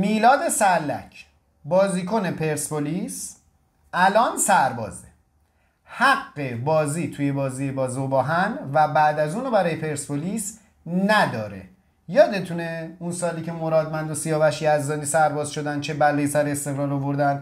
میلاد سلک بازیکن پرسپولیس الان سربازه حق بازی توی بازی با زوباهن و بعد از اونو برای پرسپولیس نداره یادتونه اون سالی که مرادمند و سیاوش یزدانی سرباز شدن چه بلایی سر استقلال آوردن